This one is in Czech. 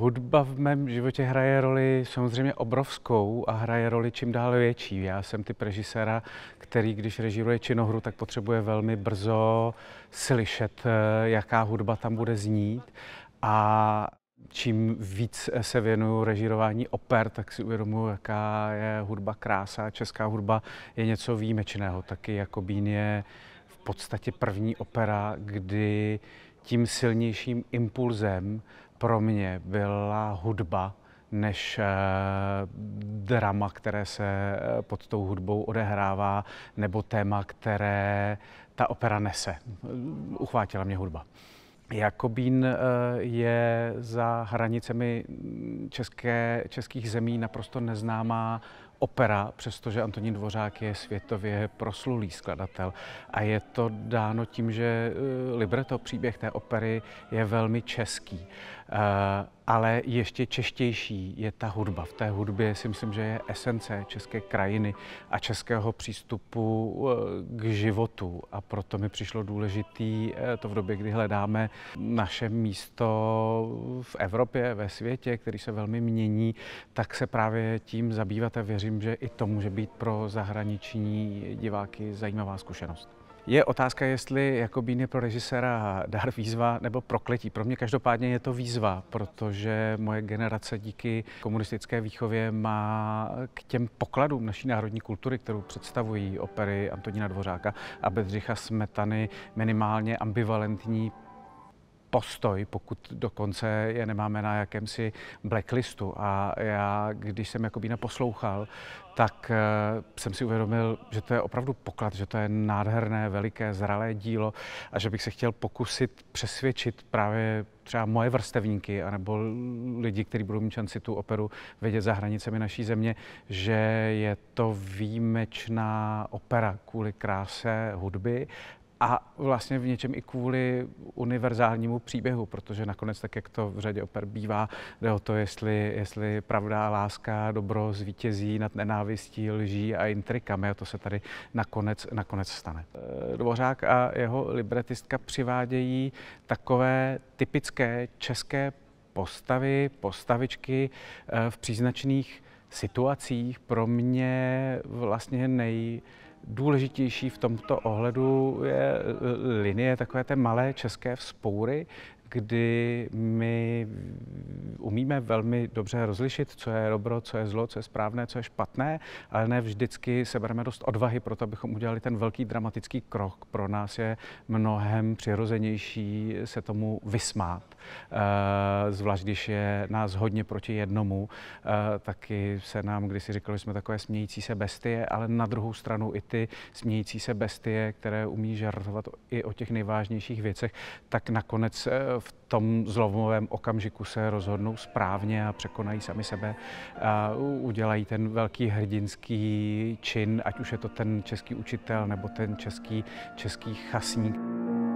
Hudba v mém životě hraje roli samozřejmě obrovskou a hraje roli čím dál větší. Já jsem typ režiséra, který když režíruje činohru, tak potřebuje velmi brzo slyšet, eh, jaká hudba tam bude znít. A čím víc se věnuju režírování oper, tak si uvědomuji, jaká je hudba krása. Česká hudba je něco výjimečného. Taky Jakobín je v podstatě první opera, kdy tím silnějším impulzem pro mě byla hudba než eh, drama, které se eh, pod tou hudbou odehrává, nebo téma, které ta opera nese. Uchvátila mě hudba. Jakobín eh, je za hranicemi české, českých zemí naprosto neznámá opera, přestože Antonín Dvořák je světově proslulý skladatel. A je to dáno tím, že eh, libreto, příběh té opery je velmi český. Eh, ale ještě češtější je ta hudba. V té hudbě si myslím, že je esence české krajiny a českého přístupu eh, k životu. A proto mi přišlo důležitý to v době, kdy hledáme naše místo v Evropě, ve světě, který se velmi mění, tak se právě tím zabývat a věřím, věřím, že i to může být pro zahraniční diváky zajímavá zkušenost. Je otázka, jestli jako je pro režiséra dar výzva nebo prokletí. Pro mě každopádně je to výzva, protože moje generace díky komunistické výchově má k těm pokladům naší národní kultury, kterou představují opery Antonína Dvořáka a Bedřicha Smetany, minimálně ambivalentní postoj, pokud dokonce je nemáme na jakémsi blacklistu. A já, když jsem Jakobína poslouchal, tak eh, jsem si uvědomil, že to je opravdu poklad, že to je nádherné, veliké, zralé dílo a že bych se chtěl pokusit přesvědčit právě třeba moje vrstevníky anebo lidi, kteří budou mít šanci tu operu vědět za hranicemi naší země, že je to výjimečná opera kvůli kráse hudby a vlastně v něčem i kvůli univerzálnímu příběhu, protože nakonec, tak jak to v řadě oper bývá, jde o to, jestli, jestli pravda, láska, dobro zvítězí nad nenávistí, lží a intrikami a to se tady nakonec, nakonec stane. E, Dvořák a jeho libretistka přivádějí takové typické české postavy, postavičky e, v příznačných situacích pro mě vlastně nej, důležitější v tomto ohledu je eh, eh, linie takové té malé české vzpoury, kdy my umíme velmi dobře rozlišit, co je dobro, co je zlo, co je správné, co je špatné, ale ne vždycky bereme dost odvahy pro to, abychom udělali ten velký dramatický krok. Pro nás je mnohem přirozenější se tomu vysmát, eh, zvlášť když je nás hodně proti jednomu. Eh, taky se nám kdysi říkalo, že jsme takové smějící se bestie, ale na druhou stranu i ty smějící se bestie, které umí žartovat i o těch nejvážnějších věcech, tak nakonec eh, v tom zlomovém okamžiku se rozhodnou správně správně a překonají sami sebe a udělají ten velký hrdinský čin, ať už je to ten český učitel nebo ten český, český chasník.